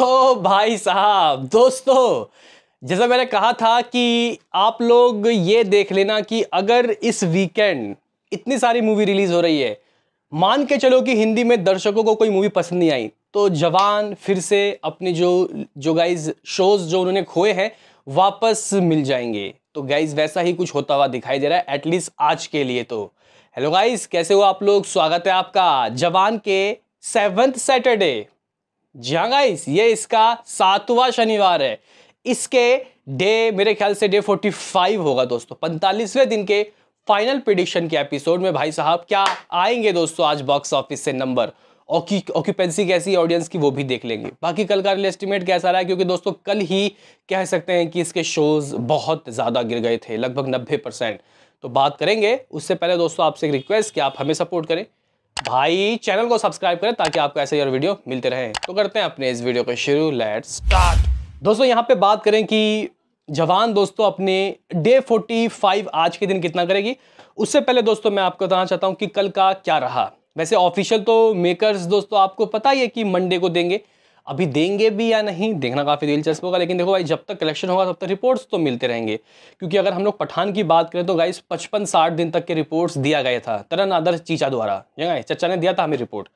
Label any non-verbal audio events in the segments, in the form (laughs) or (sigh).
ओ भाई साहब दोस्तों जैसा मैंने कहा था कि आप लोग ये देख लेना कि अगर इस वीकेंड इतनी सारी मूवी रिलीज़ हो रही है मान के चलो कि हिंदी में दर्शकों को कोई मूवी पसंद नहीं आई तो जवान फिर से अपने जो जो गाइज शोज़ जो उन्होंने खोए हैं वापस मिल जाएंगे तो गाइज वैसा ही कुछ होता हुआ दिखाई दे रहा है एटलीस्ट आज के लिए तो हेलो गाइज कैसे हो आप लोग स्वागत है आपका जवान के सेवंथ सैटरडे जी हाँ, ये इसका सातवां शनिवार है इसके डे मेरे ख्याल से डे 45 होगा दोस्तों पैंतालीसवें दिन के फाइनल प्रिडिक्शन के एपिसोड में भाई साहब क्या आएंगे दोस्तों आज बॉक्स ऑफिस से नंबर ऑक्यूपेंसी कैसी ऑडियंस की वो भी देख लेंगे बाकी कल का एस्टिमेट कैसा रहा है क्योंकि दोस्तों कल ही कह सकते हैं कि इसके शोज़ बहुत ज़्यादा गिर गए थे लगभग नब्बे परसेंट तो बात करेंगे उससे पहले दोस्तों आपसे एक रिक्वेस्ट कि आप हमें सपोर्ट करें भाई चैनल को सब्सक्राइब करें ताकि आपको ऐसे और वीडियो मिलते रहे तो करते हैं अपने इस वीडियो को शुरू लेट स्टार्ट दोस्तों यहाँ पे बात करें कि जवान दोस्तों अपने डे 45 आज के दिन कितना करेगी उससे पहले दोस्तों मैं आपको बताना चाहता हूँ कि कल का क्या रहा वैसे ऑफिशियल तो मेकर्स दोस्तों आपको पता ही है कि मंडे को देंगे अभी देंगे भी या नहीं देखना काफ़ी दिलचस्प होगा लेकिन देखो भाई जब तक कलेक्शन होगा तब तक रिपोर्ट्स तो मिलते रहेंगे क्योंकि अगर हम लोग पठान की बात करें तो गाइस पचपन साठ दिन तक के रिपोर्ट्स दिया गया था तरन आदर चीचा द्वारा जगह चचा ने दिया था हमें रिपोर्ट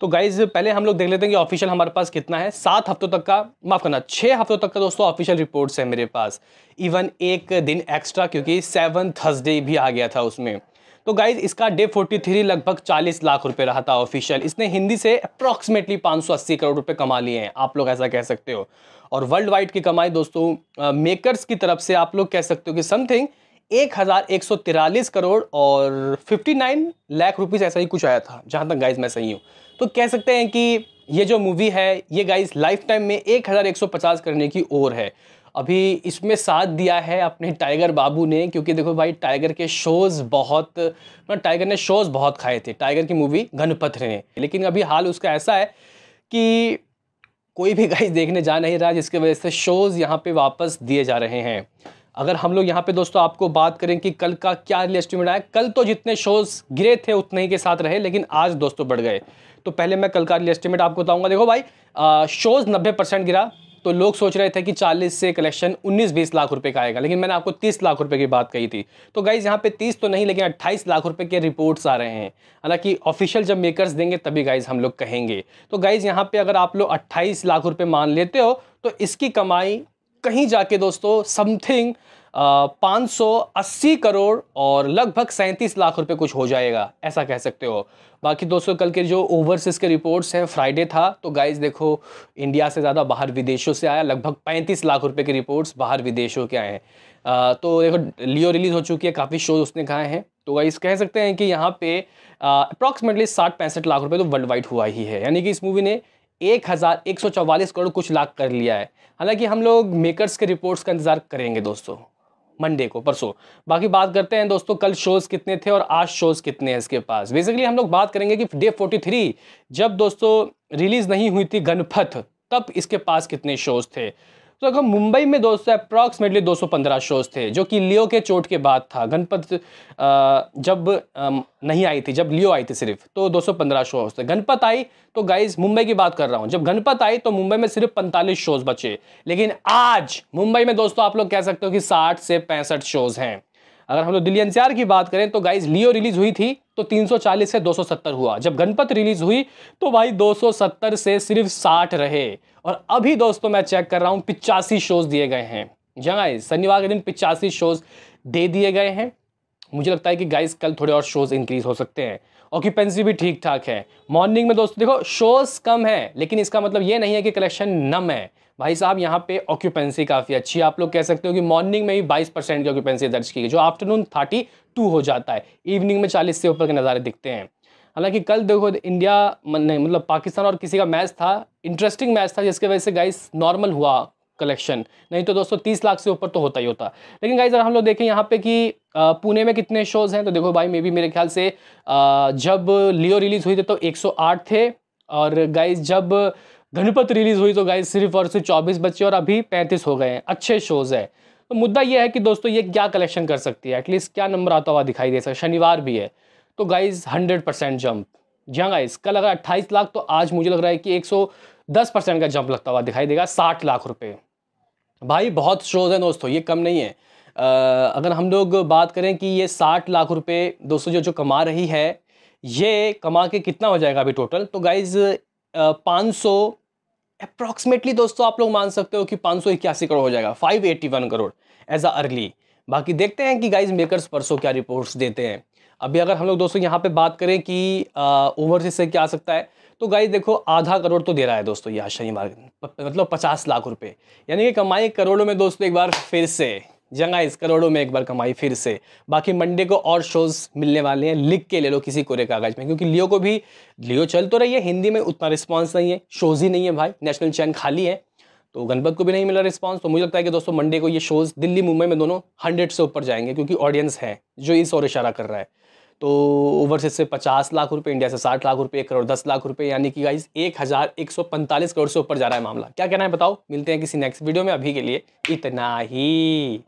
तो गाइज पहले हम लोग देख लेते हैं कि ऑफिशियल हमारे पास कितना है सात हफ्तों तक का माफ करना छः हफ्तों तक का दोस्तों ऑफिशियल रिपोर्ट्स है मेरे पास इवन एक दिन एक्स्ट्रा क्योंकि सेवन थर्सडे भी आ गया था उसमें तो गाइज इसका डे 43 लगभग 40 लाख रुपए रहा था ऑफिशियल इसने हिंदी से अप्रॉक्सीमेटली 580 करोड़ रुपए कमा लिए हैं आप लोग ऐसा कह सकते हो और वर्ल्ड वाइड की कमाई दोस्तों मेकर्स की तरफ से आप लोग कह सकते हो कि समथिंग एक हज़ार एक सौ तिरालीस करोड़ और फिफ्टी नाइन लाख रुपीज़ ऐसा ही कुछ आया था जहाँ तक गाइज मैं सही हूँ तो कह सकते हैं कि ये जो मूवी है ये गाइज लाइफ टाइम में एक हज़ार एक सौ पचास करने की ओर है अभी इसमें साथ दिया है अपने टाइगर बाबू ने क्योंकि देखो भाई टाइगर के शोज़ बहुत मतलब टाइगर ने शोज़ बहुत खाए थे टाइगर की मूवी घनपथ ने लेकिन अभी हाल उसका ऐसा है कि कोई भी गाइस (laughs) देखने जा नहीं रहा जिसकी वजह से शोज़ यहाँ पे वापस दिए जा रहे हैं अगर हम लोग यहाँ पे दोस्तों आपको बात करें कि कल का क्या रियल एस्टिमेट आया कल तो जितने शोज़ गिरे थे उतने ही के साथ रहे लेकिन आज दोस्तों बढ़ गए तो पहले मैं कल का रियल एस्टिमेट आपको बताऊँगा देखो भाई शोज़ नब्बे परसेंट गिरा तो लोग सोच रहे थे कि 40 से कलेक्शन 19 बीस लाख रुपए का आएगा लेकिन मैंने आपको 30 लाख रुपए की बात कही थी तो गाइज यहाँ पे 30 तो नहीं लेकिन 28 लाख रुपए के रिपोर्ट्स आ रहे हैं हालांकि ऑफिशियल जब मेकर्स देंगे तभी गाइज हम लोग कहेंगे तो गाइज यहाँ पे अगर आप लोग अट्ठाईस लाख रुपये मान लेते हो तो इसकी कमाई कहीं जाके दोस्तों समथिंग 580 करोड़ और लगभग सैंतीस लाख रुपए कुछ हो जाएगा ऐसा कह सकते हो बाकी दोस्तों कल के जो ओवरसीज़ के रिपोर्ट्स हैं फ्राइडे था तो गाइस देखो इंडिया से ज़्यादा बाहर विदेशों से आया लगभग 35 लाख रुपए के रिपोर्ट्स बाहर विदेशों के आए हैं तो देखो लियो रिलीज़ हो चुकी है काफ़ी शोज उसने खाए हैं तो गाइस कह सकते हैं कि यहाँ पे अप्रॉक्सीमेटली साठ पैंसठ लाख रुपये तो वर्ल्ड वाइड हुआ ही है यानी कि इस मूवी ने एक हज़ार एक सौ चवालीस करोड़ कुछ लाख कर लिया है हालांकि हम लोग मेकर्स के रिपोर्ट्स का इंतज़ार करेंगे दोस्तों मंडे को परसों बाकी बात करते हैं दोस्तों कल शोज़ कितने थे और आज शोज़ कितने हैं इसके पास बेसिकली हम लोग बात करेंगे कि डे 43 जब दोस्तों रिलीज़ नहीं हुई थी गणपथ तब इसके पास कितने शोज़ थे तो अगर मुंबई में दोस्तों अप्रॉक्सीमेटली 215 शोज थे जो कि लियो के चोट के बाद था गणपत जब नहीं आई थी जब लियो आई थी सिर्फ तो 215 शोज थे गणपत आई तो गाइज मुंबई की बात कर रहा हूँ जब गणपत आई तो मुंबई में सिर्फ 45 शोज बचे लेकिन आज मुंबई में दोस्तों आप लोग कह सकते हो कि साठ से पैंसठ शोज हैं अगर हम लोग दिल्ली एनसीआर की बात करें तो गाइज लियो रिलीज हुई थी तो 340 से 270 हुआ जब गणपत रिलीज हुई तो भाई 270 से सिर्फ 60 रहे और अभी दोस्तों मैं चेक कर रहा हूँ पिचासी शोज दिए गए हैं जहाँ शनिवार के दिन पिचासी शोज दे दिए गए हैं मुझे लगता है कि गाइज कल थोड़े और शोज इंक्रीज हो सकते हैं ऑक्यूपेंसी भी ठीक ठाक है मॉर्निंग में दोस्तों देखो शोज कम है लेकिन इसका मतलब ये नहीं है कि कलेक्शन नम है भाई साहब यहाँ पे ऑक्यूपेंसी काफ़ी अच्छी है आप लोग कह सकते हो कि मॉर्निंग में ही 22 परसेंट की ऑक्यूपेंसी दर्ज की गई जो आफ्टरनून 32 हो जाता है इवनिंग में 40 से ऊपर के नज़ारे दिखते हैं हालांकि कल देखो इंडिया नहीं मतलब पाकिस्तान और किसी का मैच था इंटरेस्टिंग मैच था जिसकी वजह से गाइस नॉर्मल हुआ कलेक्शन नहीं तो दोस्तों तीस लाख से ऊपर तो होता ही होता लेकिन गाइज अगर हम लोग देखें यहाँ पे कि पुणे में कितने शोज़ हैं तो देखो भाई मे भी मेरे ख्याल से जब लियो रिलीज़ हुई थी तो एक थे और गाइज जब धनुपत रिलीज हुई तो गाइज सिर्फ और सिर्फ चौबीस बच्चे और अभी पैंतीस हो गए हैं अच्छे शोज़ है तो मुद्दा यह है कि दोस्तों ये क्या कलेक्शन कर सकती है एटलीस्ट क्या नंबर आता हुआ दिखाई दे सकता शनिवार भी है तो गाइज हंड्रेड परसेंट जंप जी हाँ गाइज कल अगर अट्ठाईस लाख तो आज मुझे लग रहा है कि एक सौ दस परसेंट का जंप लगता हुआ दिखाई देगा साठ लाख रुपये भाई बहुत शोज़ हैं दोस्तों ये कम नहीं है आ, अगर हम लोग बात करें कि ये साठ लाख रुपये दोस्तों जो जो कमा रही है ये कमा के कितना हो जाएगा अभी टोटल तो गाइज पाँच सौ अप्रॉक्सीमेटली दोस्तों आप लोग मान सकते हो कि पाँच सौ इक्यासी करोड़ हो जाएगा five eighty one crore as a early बाकी देखते हैं कि गाइज मेकर्स परसों क्या रिपोर्ट्स देते हैं अभी अगर हम लोग दोस्तों यहाँ पे बात करें कि ओवरसीज से क्या आ सकता है तो गाइज देखो आधा करोड़ तो दे रहा है दोस्तों यह शनिवार मतलब पचास लाख रुपये यानी कि कमाई करोड़ों में दोस्तों एक बार फिर से जगह इस करोड़ों में एक बार कमाई फिर से बाकी मंडे को और शोज मिलने वाले हैं लिख के ले लो किसी कोरे कागज में क्योंकि लियो को भी लियो चल तो रही है हिंदी में उतना रिस्पॉन्स नहीं है शोज ही नहीं है भाई नेशनल चैन खाली है तो गणपत को भी नहीं मिला रिस्पांस तो मुझे लगता है कि दोस्तों मंडे को ये शोज़ दिल्ली मुंबई में दोनों हंड्रेड से ऊपर जाएंगे क्योंकि ऑडियंस है जो इस और इशारा कर रहा है तो ओवरसीज से पचास लाख रुपए इंडिया से साठ लाख रुपए एक करोड़ दस लाख रुपए यानी कि गाइस एक हज़ार एक सौ पैंतालीस करोड़ से ऊपर जा रहा है मामला क्या कहना है बताओ मिलते हैं किसी नेक्स्ट वीडियो में अभी के लिए इतना ही